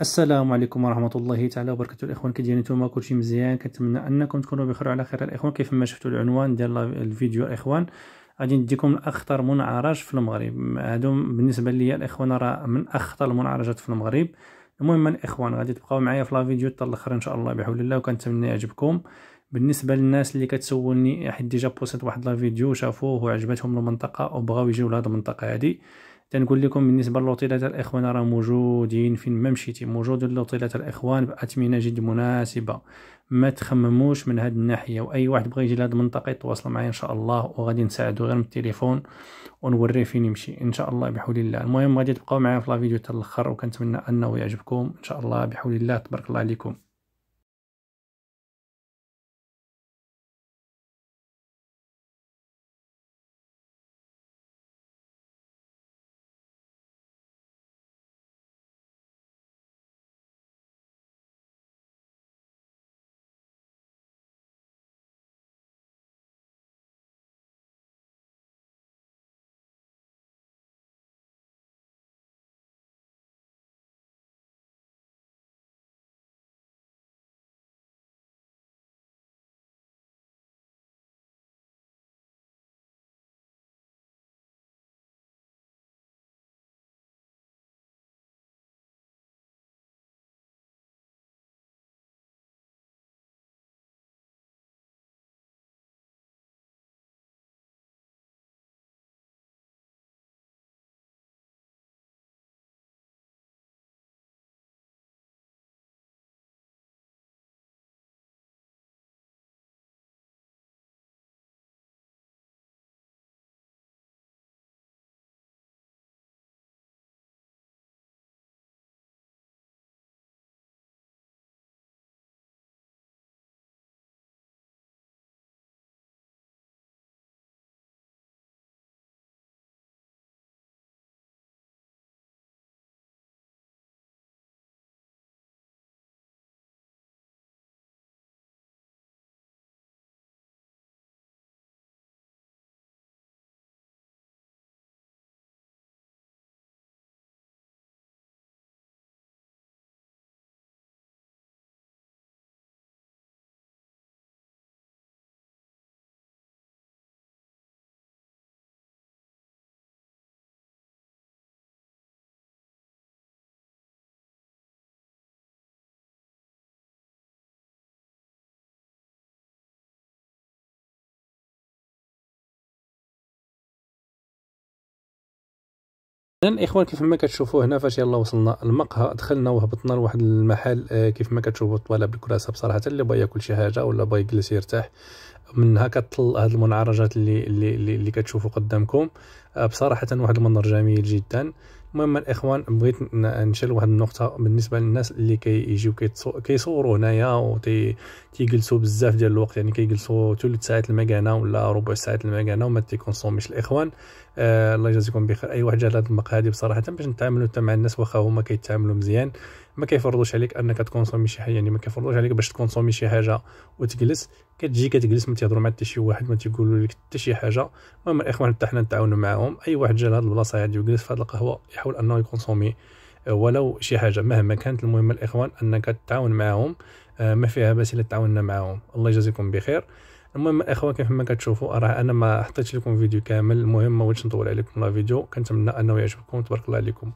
السلام عليكم ورحمه الله تعالى وبركاته الاخوان كي دايرين نتوما كلشي مزيان كنتمنى انكم تكونوا بخير وعلى خير الاخوان كيف ما شفتوا العنوان ديال الفيديو الاخوان غادي نديكم اخطر منعرج في المغرب هادو بالنسبه ليا الاخوان راه من اخطر المنعرجات في المغرب المهم الاخوان غادي تبقاو معايا في الفيديو حتى الاخر ان شاء الله بحول الله وكنتمنى يعجبكم بالنسبه للناس اللي كتسولني حيت ديجا بوست واحد الفيديو شافوه وعجبتهم المنطقه وبغاو يجيو لهاد المنطقه هادي تنقول لكم بالنسبه لوطيله الاخوان راه موجودين فين ما مشيتي موجود لوطيله الاخوان باثمنه جد مناسبه ما تخمموش من هاد الناحيه واي واحد بغى يجي لهاد المنطقه يتواصل معايا ان شاء الله وغادي نساعدو غير من التليفون ونوريه فين يمشي ان شاء الله بحول الله المهم غادي تبقاو معايا في لا فيديو حتى الاخر وكنتمنى انه يعجبكم ان شاء الله بحول الله تبارك الله عليكم إذن الاخوان كيف ما كتشوفوا هنا فاش يلا وصلنا المقهى دخلنا وهبطنا لواحد المحل آه، كيف ما كتشوفوا الطلاب الكراسه بصراحه اللي بغى ياكل شي حاجه ولا بغى يجلس يرتاح منها كتطل هاد المنعرجات اللي اللي اللي كتشوفوا قدامكم آه، بصراحه واحد المنظر جميل جدا المهم الاخوان بغيت نشير واحد النقطه بالنسبه للناس اللي كيجيو كي كيصوروا هنايا و تيجلسوا بزاف ديال الوقت يعني كيجلسوا ثلث ساعات المكانه ولا ربع ساعه المكانه وما تيكونسوميش الاخوان آه الله يجازيكم بخير اي واحد جا لهاد المقهى هذه بصراحه باش نتعاملوا حتى مع الناس واخا هما كيتعاملوا مزيان ما كيفرضوش عليك انك تكونسومي شي حاجه يعني ما كيفرضوش عليك باش تكونسومي شي حاجه وتجلس كتجي كتجلس ما تيهضروا مع حتى شي واحد ما تيقولوا لك حتى شي حاجه المهم الاخوان حتى حنا نتعاونوا معاهم اي واحد جا لهاد البلاصه هادي وجلس في هاد القهوه يحاول انه يكونسومي آه، ولو شي حاجه مهما كانت المهم الاخوان انك تتعاون معاهم آه، ما فيها باس الا تعاوننا معاهم الله يجازيكم بخير المهم الاخوان كيف ما كتشوفوا راه انا ما حطيتش لكم فيديو كامل المهم ما بغيتش نطول عليكم لا فيديو كنتمنى انه يعجبكم تبارك الله عليكم